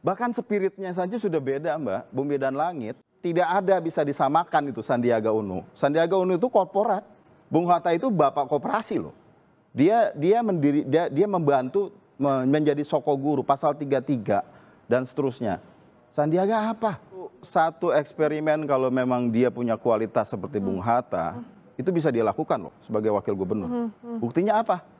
Bahkan spiritnya saja sudah beda Mbak, bumi dan langit. Tidak ada bisa disamakan itu Sandiaga Uno. Sandiaga Uno itu korporat. Bung Hatta itu bapak koperasi loh. Dia dia mendiri dia, dia membantu menjadi soko guru pasal 33 dan seterusnya. Sandiaga apa? Satu eksperimen kalau memang dia punya kualitas seperti Bung Hatta, mm-hmm. itu bisa dia lakukan loh sebagai wakil gubernur. Mm-hmm. Buktinya apa?